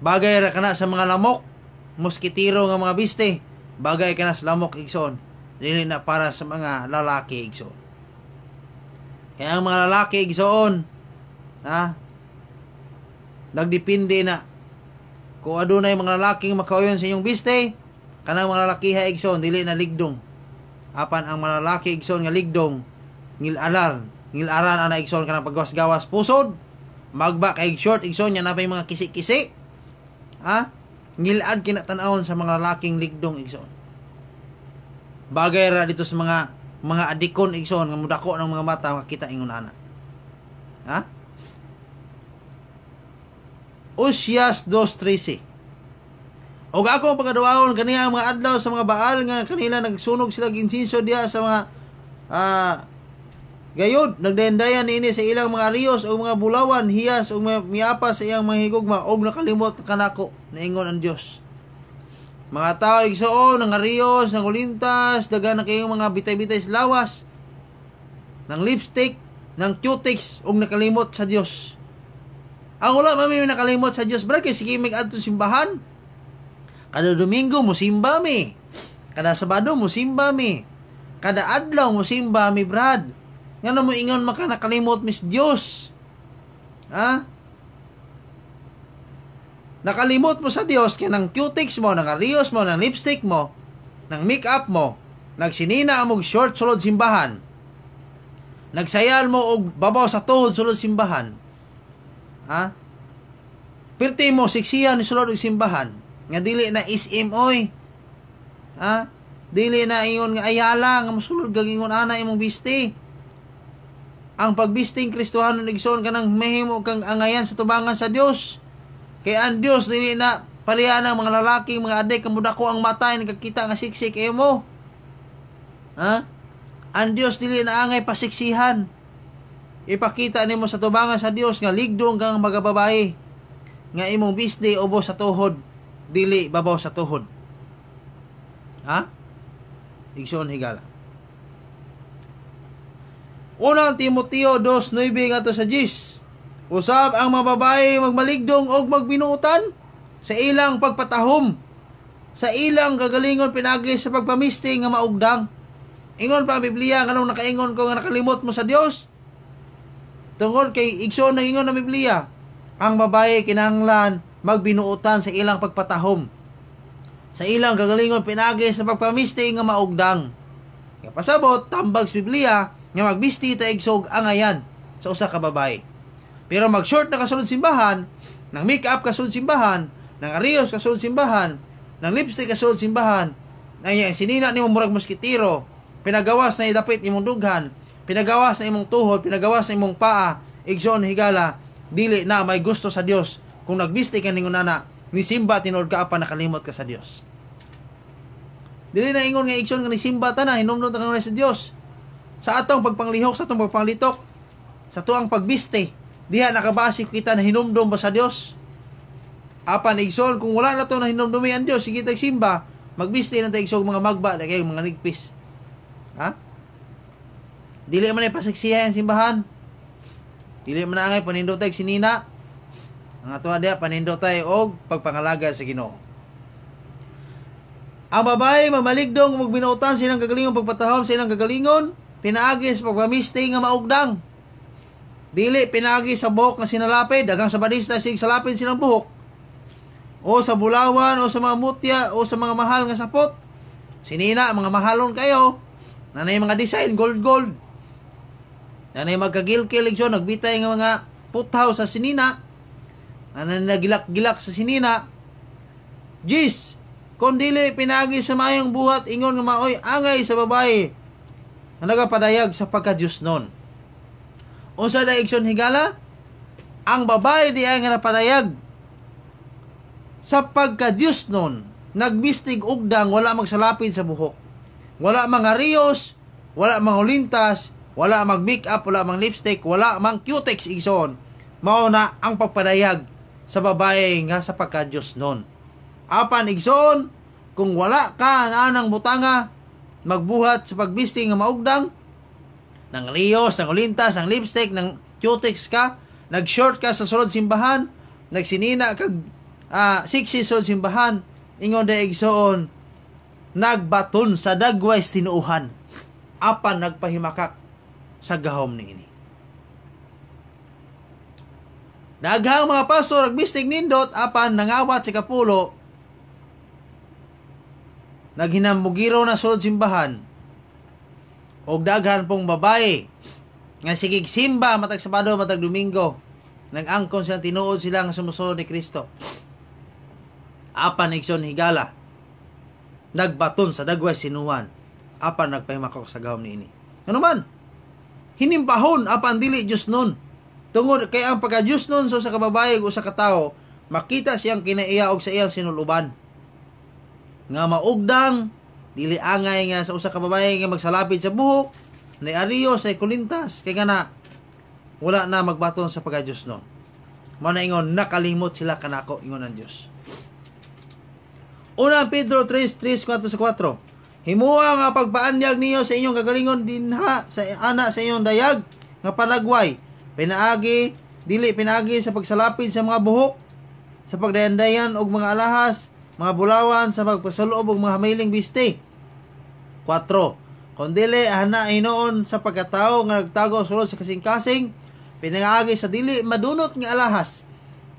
bagay ra kana sa mga lamok moskitiro nga mga biste bagay kana sa lamok igsoon dili na para sa mga lalaki igsoon kaya ang mga lalaki igsoon ha nagdepende na kung adunay mga lalaking makauyon sa inyong biste kana mga lalaki ha igsoon dili na ligdong apan ang malalaki igsoon nga ligdong ngilalar ngilaran ana igsoon kanang paggawas-gawas pusod magba kay short igsoon nya napay mga kisi-kisi ha ngilad kinatan-awon sa mga lalaking ligdong igsoon bagay ra dito sa mga mga adikon igsoon nga mudako ng mga mata makita ingon ana ha Usyas 2.13 Og ako pagkadawawon kaniya ang mga adlaw sa mga baal nga kanila nagsunog sila ginsinso diha sa mga uh, ah, gayod nagdendayan niini sa ilang mga rios o mga bulawan hiyas o miyapa sa iyang mga higugma og nakalimot kanako naingon ang Dios. Mga tao igsuon ng rios ng ulintas, daga na kayong mga bitay-bitay lawas ng lipstick, ng cutics og nakalimot sa Dios. Ang wala mami nakalimot sa Dios, bro, kay sige mig adto simbahan, Kada Domingo musimba mi. Kada Sabado musimba mi. Kada adlaw musimba mi, Brad. Ngano mo ingon maka nakalimot mis Dios? Ha? Nakalimot mo sa Dios kay nang cutics mo, nang arios mo, nang lipstick mo, nang make-up mo, nagsinina mo short sulod simbahan. Nagsayal mo og babaw sa tuhod sulod simbahan. Ha? Pirti mo siksiyan ni sulod og simbahan nga dili na isim oy ha dili na iyon nga ayala nga musulod gagingon ana imong bisti ang pagbisting Kristohano nigsoon kanang mahimo kang angayan sa tubangan sa Dios kay ang Dios dili na palihan ang mga lalaki mga adik kamo dako ang matay kita nga siksik imo eh, ha ang Dios dili na angay pasiksihan ipakita nimo sa tubangan sa Dios nga ligdong kang mga nga imong bisdi ubos sa tuhod dili babaw sa tuhod. Ha? Igsoon higala. Unang Timoteo 2:9 to sa 10. Usab ang mga babae magmaligdong og magbinuutan sa ilang pagpatahom sa ilang gagalingon pinagi sa pagpamisti nga maugdang. Ingon pa ang Biblia nganong nakaingon ko nga nakalimot mo sa Dios. Tungod kay igsoon nang ingon na Biblia, ang babae kinanglan magbinuotan sa ilang pagpatahom sa ilang gagalingon pinagi sa pagpamisti nga maugdang nga pasabot tambag sa Biblia nga magbisti ta igsog ang angayan sa usa ka babae pero mag short na kasunod simbahan nang make up kasunod simbahan nang arios kasunod simbahan nang lipstick kasunod simbahan ay sinina ni murag moskitero pinagawas na idapit imong dughan pinagawas na imong tuhod pinagawas na imong paa igsoon higala dili na may gusto sa Dios kung nagbisti ka ningon ana, ni simba tinod ka pa nakalimot ka sa Dios. Dili na ingon nga iksyon nga ni simba ta na hinumdum ta sa Dios. Sa atong pagpanglihok, sa atong pagpanglitok, sa tuang pagbiste, diha nakabasi kita na hinumdum ba sa Dios. Apan igsoon kung wala na to na hinumdumi ang Dios, sige tag simba, magbiste na tayo igsog mga magba, lagay mga nigpis. Ha? Dili man ay pasiksiya ang simbahan. Dili man angay panindot tag sinina. Ang ato adya panindo tay og pagpangalaga sa Ginoo. Ang babae mamaligdong ug binuotan sa ilang kagalingon pagpatahom sa ilang gagalingon, pinaagi sa pagmamiste nga maugdang. Dili pinaagi sa buhok nga sinalapid, dagang sa barista sig salapin silang buhok. O sa bulawan o sa mga mutya o sa mga mahal nga sapot. Sinina mga mahalon kayo. Nanay mga design gold gold. Nanay magkagilkilig siya nagbitay nga mga puthaw sa sinina nananagilak-gilak sa sinina. Jis, kondili pinagi sa mayong buhat ingon nga maoy angay sa babae nga nagapadayag sa pagkadyos nun. Unsa na igsoon higala? Ang babae di ay nga napadayag sa pagkadyos nun nagbistig ugdang wala magsalapin sa buhok. Wala mga rios, wala mga ulintas, wala mag makeup, wala mang lipstick, wala mang cutex igsoon. Mao na ang pagpadayag sa babae nga sa pagkadyos nun. Apan igsoon, kung wala ka na anang butanga, magbuhat sa pagbisting nga maugdang, ng liyos, ng ulintas, ng lipstick, ng cutex ka, nag-short ka sa sulod simbahan, nagsinina kag uh, ah, siksi sulod simbahan, ingon da igsoon, nagbaton sa dagway tinuuhan, apan nagpahimakak sa gahom ni ini. Daghang mga pastor agbistig nindot apan nangawat si kapulo naghinambugiro na sulod simbahan og daghan pong babae nga sigig simba matag Sabado matag Domingo nagangkon sila tinuod sila nga sumusunod ni Kristo apan ikson higala nagbaton sa dagway sinuan apan nagpahimakok sa gahom niini ano man hinimpahon apan dili Dios nun Tungod kay ang pagka pagkadyos nun so sa kababayog o sa katao, makita siyang kinaiya og sa iyang sinuluban. Nga maugdang, dili angay nga sa usa ka babaye nga magsalapit sa buhok, ni Ariyo sa kulintas, kay nga na, wala na magbaton sa pagka pagkadyos nun. Mao na ingon nakalimot sila kanako ingon ang Dios. Una Pedro 3:3-4 4. Himuha nga pagpaanyag niyo sa inyong kagalingon dinha sa ana sa inyong dayag nga palagway Pinaagi, dili pinaagi sa pagsalapid sa mga buhok, sa pagdayandayan og mga alahas, mga bulawan, sa pagpasuluob og mga hamiling biste. 4. Kung dili ana hinoon sa pagkatao nga nagtago sulod sa kasing-kasing, pinaagi sa dili madunot nga alahas,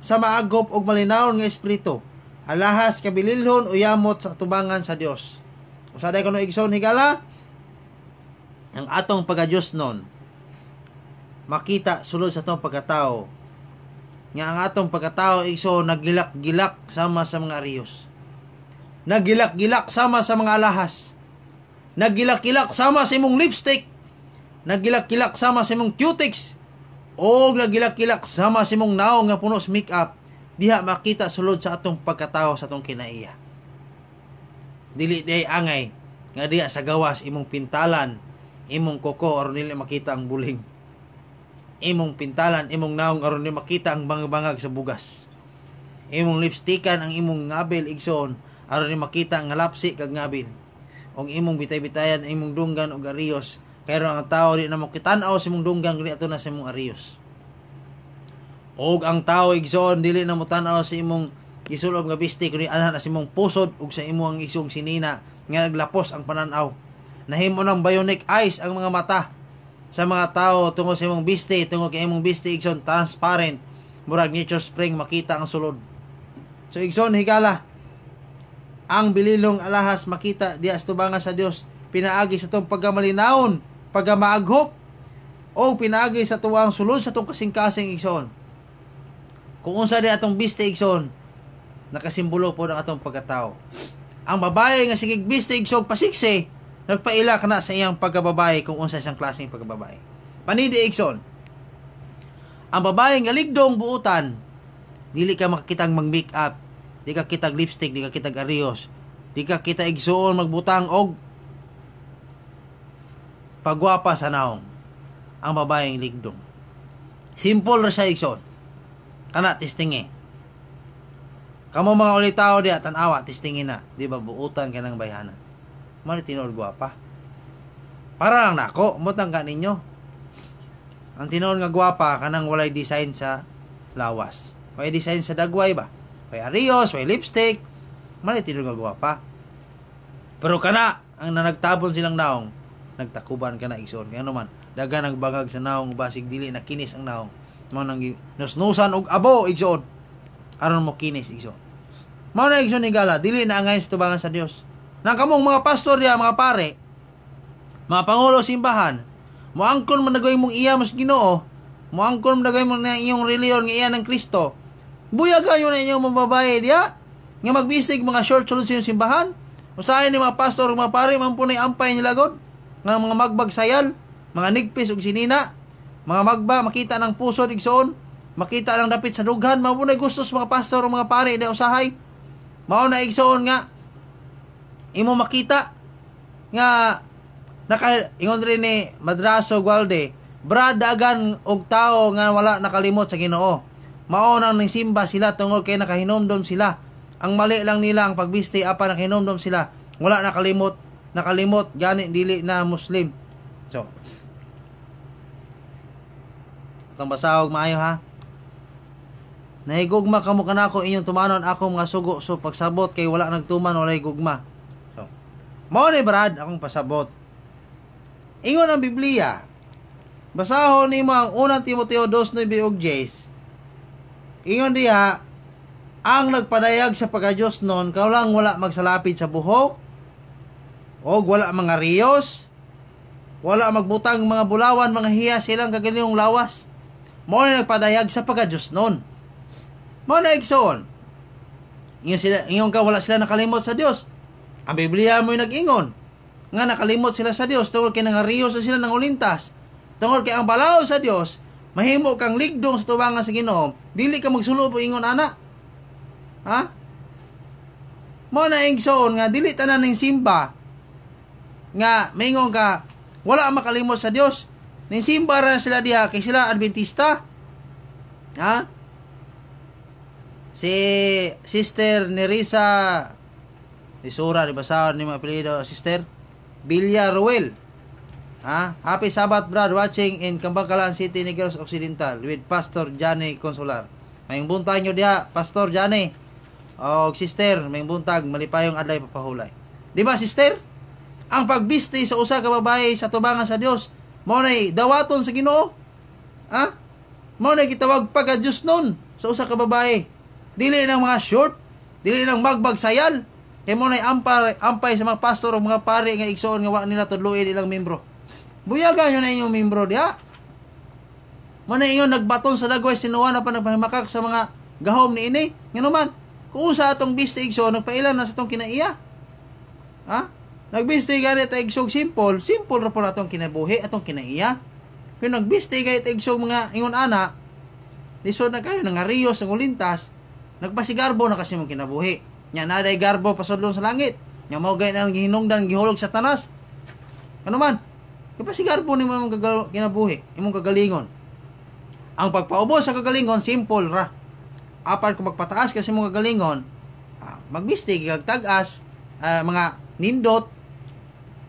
sa maagop og malinawon nga espiritu, alahas kabililhon o yamot sa tubangan sa Dios. Usaday ko no igsoon higala ang atong pagadios noon makita sulod sa atong pagkatao nga ang atong pagkatao iso nagilak-gilak sama sa mga riyos nagilak-gilak sama sa mga alahas nagilak-gilak sama sa imong lipstick nagilak-gilak sama sa imong cutics o nagilak-gilak sama sa imong naong nga puno sa makeup diha makita sulod sa atong pagkatao sa atong kinaiya dili day angay nga diha sa gawas imong pintalan imong koko or nila makita ang buling imong pintalan imong naong aron ni makita ang bangag-bangag sa bugas imong lipstikan ang imong ngabil igsoon aron ni makita ang lapsi kag ngabil Ong imong bitay-bitayan imong dunggan og arios, pero ang tao di na mo aw sa imong dunggan diri ato na sa imong arios. og ang tao igsoon dili na mo tan-aw sa imong isulog nga bisti kundi ana sa imong pusod ug sa imong isog sinina nga naglapos ang pananaw nahimo ng bionic eyes ang mga mata sa mga tao tungo sa imong biste tungo kay imong biste igsoon transparent murag nature spring makita ang sulod so igson higala ang bililong alahas makita diya sa tubangan sa Dios pinaagi sa tong pagamalinaon pagamaaghop o pinaagi sa tuwang sulod sa tong kasing-kasing igsoon kung unsa di atong biste igsoon nakasimbolo po ng atong pagkatao ang babae nga sigig bisti pasikse pasiksi nagpaila kana sa iyang pagkababae kung unsa siyang klaseng pagkababae. Panidi Igson, ang babae nga ligdong buutan, dili ka makakitang mag-make up, di ka kitang lipstick, di ka kitang arios, di ka kita igsoon magbutang og pagwapa sa naong ang babaeng ligdong. Simple ra siya igsoon. Kana tistingi. Kamo mga ulitaw diya tanawa tistingin na, di ba buutan ka bayhana. Mano tinuod gwapa. Para lang nako, mo tangka ninyo. Ang tinuod nga gwapa kanang walay design sa lawas. May design sa dagway ba? May arios, may lipstick. Mano tinuod nga gwapa. Pero kana ang nanagtabon silang naong nagtakuban kana igsoon kay ano man daga nagbangag sa naong basig dili na kinis ang naong mao nang nusnusan og abo igsoon aron mo kinis igsoon mao na igsoon ni gala dili na angay sa tubangan sa Dios na kamong mga pastor ya, mga pare, mga pangulo simbahan, moangkon man nagoy mong iya mas Ginoo, moangkon man nagoy mong na iyong reliyon nga iya ng Kristo. Buya kayo na inyong mga babae diya nga magbisig mga short solution simbahan. Usahay ni mga pastor mga pare man punay ampay nila lagod, nga mga magbag sayal, mga nigpis ug sinina, mga magba makita ng puso igsoon, makita ng dapit sa dughan, mapunay gustos mga pastor mga pare na usahay. Mao na igsoon nga imo makita nga naka ingon rin ni Madraso Gualde bradagan og tao nga wala nakalimot sa Ginoo mao nang ning simba sila tungod kay nakahinomdom sila ang mali lang nila ang pagbiste apan nakahinomdom sila wala nakalimot nakalimot gani dili na muslim so atong basahog maayo ha Nahigugma kamo kanako inyong tumanon ako mga sugo so pagsabot kay wala nagtuman walay gugma Mao ni Brad akong pasabot. Ingon ang Biblia. Basahon nimo ang unang Timoteo 2:9 ug Ingon diha ang nagpadayag sa pagka Dios noon kaulang wala magsalapid sa buhok o wala mga riyos wala magbutang mga bulawan mga hiya silang kagalinong lawas mao na nagpadayag sa pagka Dios noon mao na igsoon ingon sila ingon ka wala sila nakalimot sa Dios ang Biblia mo'y nag-ingon nga nakalimot sila sa Dios tungod kay nangariyo sa sila ng ulintas. Tungod kay ang balaw sa Dios mahimo kang ligdong sa tubangan sa Ginoo, dili ka magsulob ingon ana. Ha? Mo na ingsoon nga dili tanan ning simba nga maingon ka wala makalimot sa Dios. Ning simba ra sila diha kay sila Adventista. Ha? Si Sister Nerisa ni Sura, ni Basahor, ni mga apelido, sister, Bilya Villarruel. Ha? Happy Sabbath, brad, watching in Kambangkalan City, Negros Occidental with Pastor Johnny Consular. May buntag nyo diha, Pastor Johnny. O, sister, may buntag, malipayong adlay papahulay. Di ba, sister? Ang pagbisti sa usa ka babae sa tubangan sa Dios, mo nay dawaton sa Ginoo. Ha? Mo nay gitawag pagka Dios noon sa usa ka babae. Dili nang mga short, dili nang magbag sayal, Kay mo nay ampay ampay sa mga pastor o mga pare nga igsoon nga wa nila tudloy eh, ilang membro. Buyagan nyo na inyong membro diha. Mo na inyo nagbaton sa dagway sinuwa na pa nagpahimakak sa mga gahom ni ini. Ngano man kung sa atong biste igsoon nagpailan na sa atong kinaiya. Ha? Nagbiste gani ta igsog simple, simple ra po atong kinabuhi, atong kinaiya. Pero nagbiste gani ta igsog mga ingon ana, lisod na kayo, nangariyo sa ngulintas, nagpasigarbo na kasi mong kinabuhi. Nya naday garbo pasodlong sa langit. Nya mao gay nang hinungdan gihulog sa tanas. Ano man? Kapag si garbo ni mo kinabuhi, imong kagalingon. Ang pagpaubos sa kagalingon simple ra. Apan kung magpataas kasi mo kagalingon, ah, magbisti kag tagas ah, mga nindot,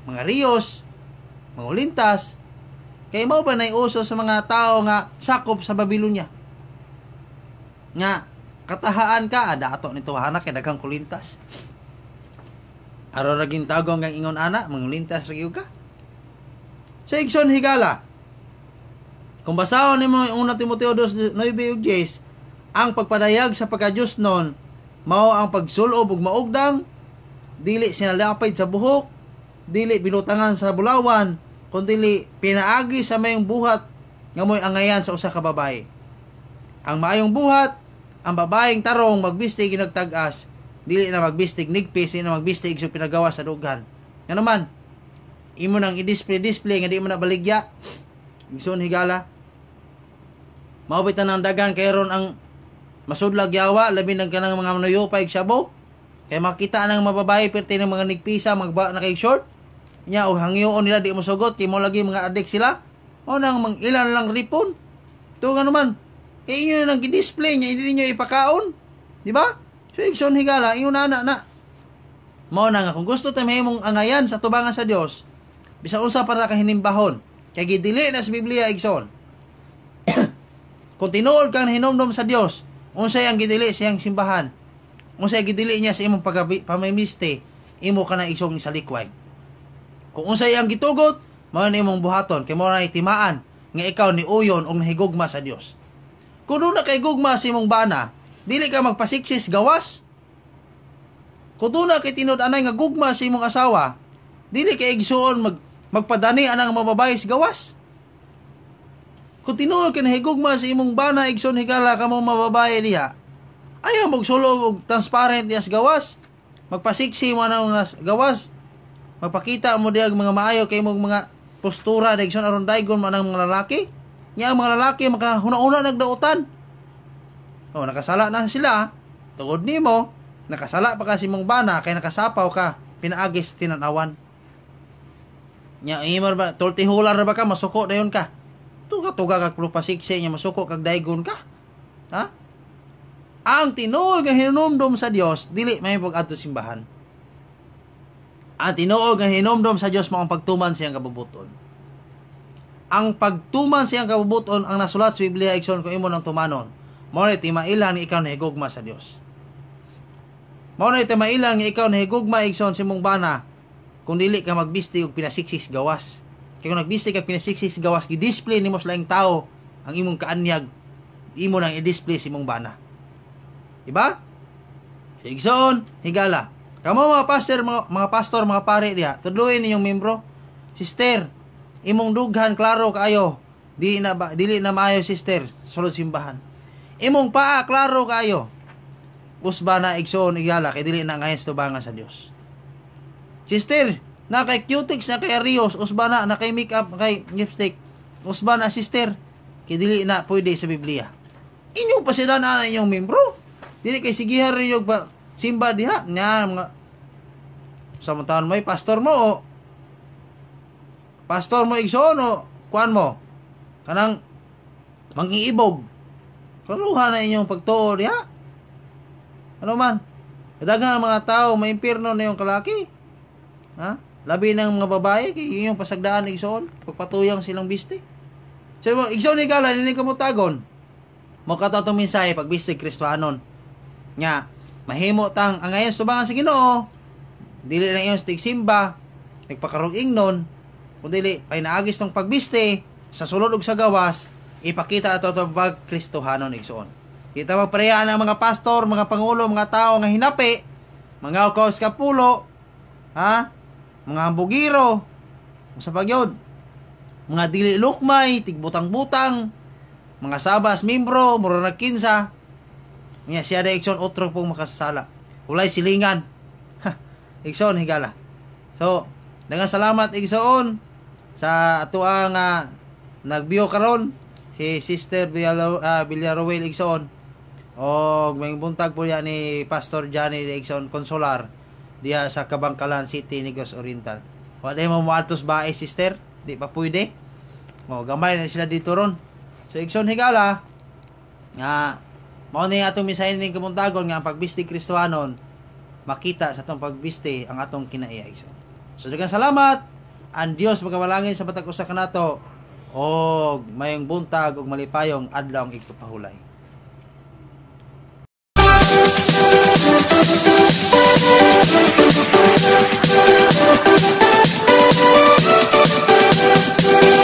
mga rios mga ulintas. Kay mao ba nay uso sa mga tao nga sakop sa Babilonya? Nga katahaan ka ada ato nito anak kay daghang kulintas araw ra ang kang ingon ana mangulintas ra ka sa igson higala kung basahon nimo yung 1 Timoteo 2:9 ug 10 ang pagpadayag sa pagkadiyos non mao ang pagsulob ug maugdang dili sinalapay sa buhok dili binutangan sa bulawan kun dili pinaagi sa mayong buhat nga moy angayan sa usa ka babaye ang maayong buhat ang babaeng tarong magbistig nagtag-as dili na magbistig nigpis dili na magbistig so pinagawa sa dugan ngano man imo nang i-display display nga di mo na baligya gison higala maubitan na ng dagan kay ron ang masudlag yawa labi nang kanang mga manuyupay sabo kay makita nang mababae perti ng mga nigpisa magba na kay short nya og hangyoon nila di mo sugot kay mo lagi mga adik sila o nang mang ilan lang ripon tuo nga man eh, yun ang gidisplay niya, hindi niyo ipakaon. Di ba? So, igsoon higala, yun na na na. Mao na nga, kung gusto tayo mong angayan sa tubangan sa Dios, bisa unsa para ka hinimbahon. Kay gidili na sa Biblia igsoon. kung tinuod kang hinomdom sa Dios, unsay ang gidili siyang simbahan. Unsay gidili niya sa imong pamimiste, imo ka na isong sa likway. Kung unsay ang gitugot, mao na imong buhaton kay mo na itimaan nga ikaw ni uyon og nahigugma sa Dios. Kuno na kay gugma si imong bana, dili ka magpasiksis gawas. Kuno na kay tinud-anay nga gugma si imong asawa, dili kay igsuon mag magpadani anang mababay sa gawas. Kung tinuod ka higugma si imong bana, igsuon higala ka mong mababae niya, ayaw magsulo og transparent niya sa gawas. Magpasiksi mo na gawas. Magpakita mo diag mga maayo kay mong mga postura, digson aron daigon mo ng mga lalaki. Nga ang mga lalaki, mga huna-una nagdautan. oh nakasala na sila. Tugod ni mo, nakasala pa kasi mong bana, kay nakasapaw ka, pinaagis tinanawan. Nya, imor ba, tulti hular ba ka, masuko dayon yun ka. Tuga-tuga kag plupasikse, nya masuko kag daigon ka. Ha? Ang tinuol nga hinumdom sa Dios, dili may pag adto simbahan. Ang tinuol nga hinumdom sa Dios mao ang pagtuman siyang kabubuton ang pagtuman siyang kabubuton ang nasulat sa Biblia ikson kung imo nang tumanon. Mao ti mailan ni ikaw na higugma sa Diyos. Mao ti mailan ni ikaw na higugma ikson si mong bana kung dili ka magbisti og pinasiksik gawas. Kay kung nagbisti ka pinasiksik gawas gi-display nimo sa laing tao ang imong kaanyag imo nang i-display si mong bana. Diba? Igsoon, higala. Kamo mga pastor, mga, mga pastor, mga pare diha, tuduin ninyong membro. Sister, imong dughan klaro kaayo dili na ba, dili na maayo sister sulod simbahan imong paa klaro kaayo usba na igsoon igala kay dili na ngayas tubangan sa Dios sister na kay cutics na kay Rios usba na na kay makeup kay lipstick usba na sister kay dili na pwede sa Biblia inyo pa sila pasidanan inyong membro dili kay sigihan rin yung simba diha nya mga samantahan may eh, pastor mo o oh pastor mo igsoon o kuan mo kanang mangiibog kaluha na inyong pagtuod ya ano man daghang mga tao maimpirno na yung kalaki ha labi ng mga babae kay yung pasagdaan igsoon pagpatuyang silang biste so mo igsoon ni kala ni kamutagon mo kato tong mensahe pag biste Kristohanon nya mahimo tang angayon subangan sa Ginoo dili na iyon sa simba, nagpakaruging nun Kundili, pinaagis tong pagbiste, sa sulod ug sa gawas, ipakita ato itong bag Kristohanon igsoon. Kita magpareyaan ang mga pastor, mga pangulo, mga tao nga hinapi, mga ukaos kapulo, ha? Mga hambugiro, sa pagyod, mga dili lukmay, tigbutang-butang, mga sabas, membro mura na kinsa. Nga, siya na Ikson, otro pong makasala. Ulay silingan. Ha, Ikson, higala. So, Dengan salamat igsoon sa atoa ah, nga nagbiyo karon si Sister Villaro, uh, Villaruel Igsoon o may buntag po yan ni Pastor Johnny Igsoon Consolar diya sa Kabangkalan City, Negros Oriental. Wala mo muatos ba eh, sister? Di pa pwede. O, gamay na sila dito ron. So, Igsoon Higala, nga, mao ni atong misahin ni kabuntagon nga ang pagbisti Kristohanon makita sa atong pagbisti ang atong kinaiya Igsoon. So, daghang salamat ang Dios magawalangin sa matag usa kanato og mayong buntag og malipayong adlaw ang igto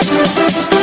Thank you.